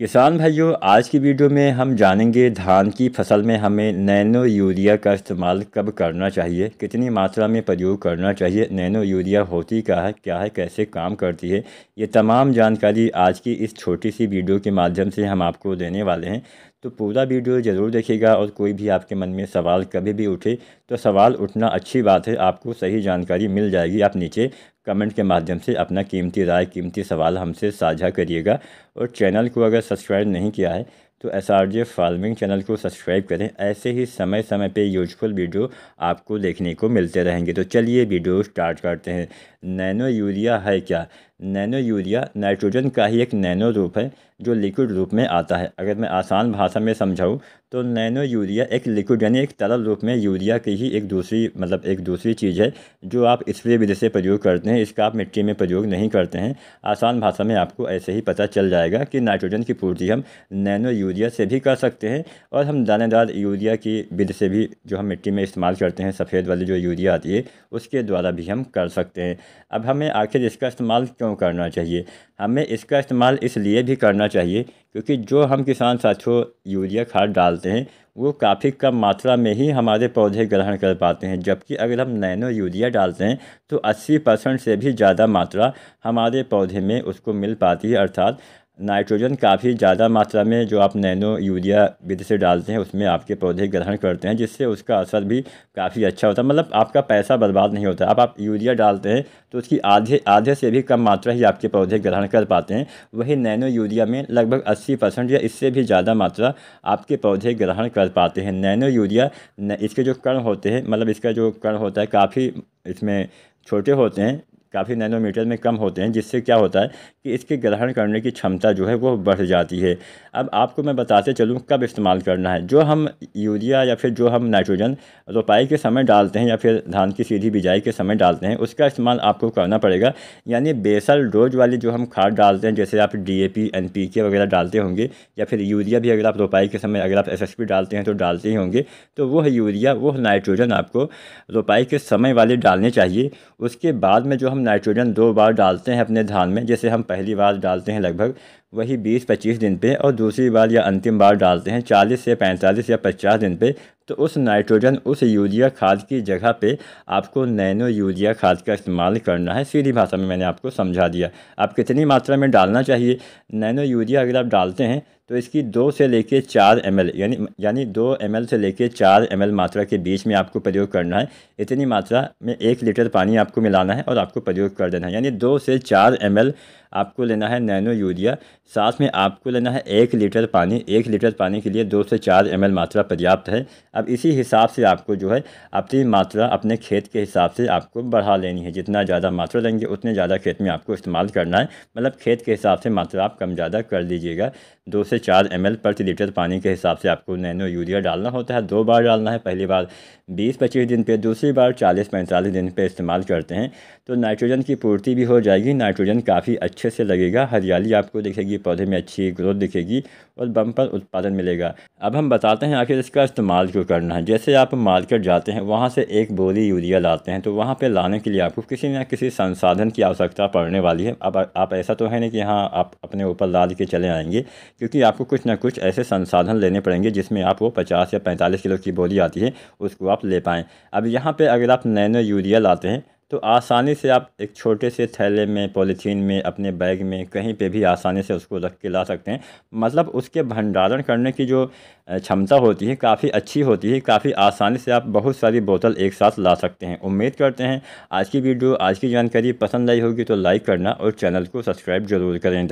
किसान भाइयों आज की वीडियो में हम जानेंगे धान की फसल में हमें नैनो यूरिया का इस्तेमाल कब करना चाहिए कितनी मात्रा में प्रयोग करना चाहिए नैनो यूरिया होती क्या है क्या है कैसे काम करती है ये तमाम जानकारी आज की इस छोटी सी वीडियो के माध्यम से हम आपको देने वाले हैं तो पूरा वीडियो ज़रूर देखिएगा और कोई भी आपके मन में सवाल कभी भी उठे तो सवाल उठना अच्छी बात है आपको सही जानकारी मिल जाएगी आप नीचे कमेंट के माध्यम से अपना कीमती राय कीमती सवाल हमसे साझा करिएगा और चैनल को अगर सब्सक्राइब नहीं किया है तो S R J farming channel को सब्सक्राइब करें ऐसे ही समय समय पे यूजफुल वीडियो आपको देखने को मिलते रहेंगे तो चलिए वीडियो स्टार्ट करते हैं नैनो यूरिया है क्या नैनो यूरिया नाइट्रोजन का ही एक नैनो रूप है जो लिक्विड रूप में आता है अगर मैं आसान भाषा में समझाऊँ तो नैनो यूरिया एक लिक्विड यानी एक तरल रूप में यूरिया की ही एक दूसरी मतलब एक दूसरी चीज़ है जो आप स्प्रे विधि से प्रयोग करते हैं इसका आप मिट्टी में प्रयोग नहीं करते हैं आसान भाषा में आपको ऐसे ही पता चल जाएगा कि नाइट्रोजन की पूर्ति हम नैनो यूरिया से भी कर सकते हैं और हम दानेदार यूरिया की विधि से भी जो हम मिट्टी में इस्तेमाल करते हैं सफ़ेद वाली जो यूरिया आती है उसके द्वारा भी हम कर सकते हैं अब हमें आखिर इसका इस्तेमाल क्यों करना चाहिए हमें इसका इस्तेमाल इसलिए भी करना चाहिए क्योंकि जो हम किसान साथियों यूरिया खाद डालते हैं वो काफ़ी कम मात्रा में ही हमारे पौधे ग्रहण कर पाते हैं जबकि अगर हम नैनो यूरिया डालते हैं तो 80 परसेंट से भी ज़्यादा मात्रा हमारे पौधे में उसको मिल पाती है अर्थात नाइट्रोजन काफ़ी ज़्यादा मात्रा में जो आप नैनो यूरिया विधि से डालते हैं उसमें आपके पौधे ग्रहण करते हैं जिससे उसका असर भी काफ़ी अच्छा होता है मतलब आपका पैसा बर्बाद नहीं होता अब आप यूरिया डालते हैं तो उसकी आधे आधे से भी कम मात्रा ही आपके पौधे ग्रहण कर पाते हैं वही नैनो यूरिया में लगभग अस्सी परसेंट या इससे भी ज़्यादा मात्रा आपके पौधे ग्रहण कर पाते हैं नैनो यूरिया इसके जो कण होते हैं मतलब इसका जो कण होता है काफ़ी इसमें छोटे होते हैं काफ़ी नैनोमीटर में कम होते हैं जिससे क्या होता है कि इसके ग्रहण करने की क्षमता जो है वो बढ़ जाती है अब आपको मैं बताते चलूँ कब इस्तेमाल करना है जो हम यूरिया या फिर जो हम नाइट्रोजन रोपाई के समय डालते हैं या फिर धान की सीधी बिजाई के समय डालते हैं उसका इस्तेमाल आपको करना पड़ेगा यानी बेसल डोज वाली जो हम खाद डालते हैं जैसे आप D A P N P के वगैरह डालते होंगे या फिर यूरिया भी अगर आप रोपाई के समय अगर आप एस एस पी डालते हैं तो डालते ही होंगे तो वह यूरिया वह नाइट्रोजन आपको रोपाई के समय वाले डालने चाहिए उसके बाद में जो हम हम नाइट्रोजन दो बार डालते हैं अपने धान में जैसे हम पहली बार डालते हैं लगभग वही 20-25 दिन पे और दूसरी बार या अंतिम बार डालते हैं 40 से 45 या 50 दिन पे तो उस नाइट्रोजन उस यूरिया खाद की जगह पे आपको नैनो यूरिया खाद का इस्तेमाल करना है सीधी भाषा में मैंने आपको समझा दिया आप कितनी मात्रा में डालना चाहिए नैनो यूरिया अगर आप डालते हैं तो इसकी दो से लेके चार एम एल यानी यानी दो एम एल से लेके चार एम एल मात्रा के बीच में आपको प्रयोग करना है इतनी मात्रा में एक लीटर पानी आपको मिलाना है और आपको प्रयोग कर देना है यानी दो से चार एम एल आपको लेना है नैनो यूरिया साथ में आपको लेना है एक लीटर पानी एक लीटर पानी के लिए दो से चार एम मात्रा पर्याप्त है अब इसी हिसाब से आपको जो है अपनी मात्रा अपने खेत के हिसाब से आपको बढ़ा लेनी है जितना ज़्यादा मात्रा लेंगे उतने ज़्यादा खेत में आपको इस्तेमाल करना है मतलब खेत के हिसाब से मात्रा आप कम ज़्यादा कर लीजिएगा दो से चार एम प्रति लीटर पानी के हिसाब से आपको नैनो यूरिया डालना होता है दो बार डालना है पहली बार बीस पच्चीस दिन पर दूसरी बार चालीस पैंतालीस दिन पर इस्तेमाल करते हैं तो नाइट्रोजन की पूर्ति भी हो जाएगी नाइट्रोजन काफ़ी अच्छे से लगेगा हरियाली आपको दिखेगी पौधे में अच्छी ग्रोथ दिखेगी और बम्पर उत्पादन मिलेगा अब हम बताते हैं आखिर इसका इस्तेमाल क्यों करना है जैसे आप मार्केट जाते हैं वहाँ से एक बोरी यूरिया लाते हैं तो वहाँ पर लाने के लिए आपको किसी न किसी संसाधन की आवश्यकता पड़ने वाली है अब आप ऐसा तो है नहीं कि हाँ आप अपने ऊपर लाद के चले आएंगे क्योंकि आपको कुछ ना कुछ ऐसे संसाधन लेने पड़ेंगे जिसमें आप वो पचास या पैंतालीस किलो की बोरी आती है उसको आप ले पाएँ अब यहाँ पर अगर आप नए नए यूरिया लाते हैं तो आसानी से आप एक छोटे से थैले में पॉलीथीन में अपने बैग में कहीं पे भी आसानी से उसको रख के ला सकते हैं मतलब उसके भंडारण करने की जो क्षमता होती है काफ़ी अच्छी होती है काफ़ी आसानी से आप बहुत सारी बोतल एक साथ ला सकते हैं उम्मीद करते हैं आज की वीडियो आज की जानकारी पसंद आई होगी तो लाइक करना और चैनल को सब्सक्राइब जरूर करें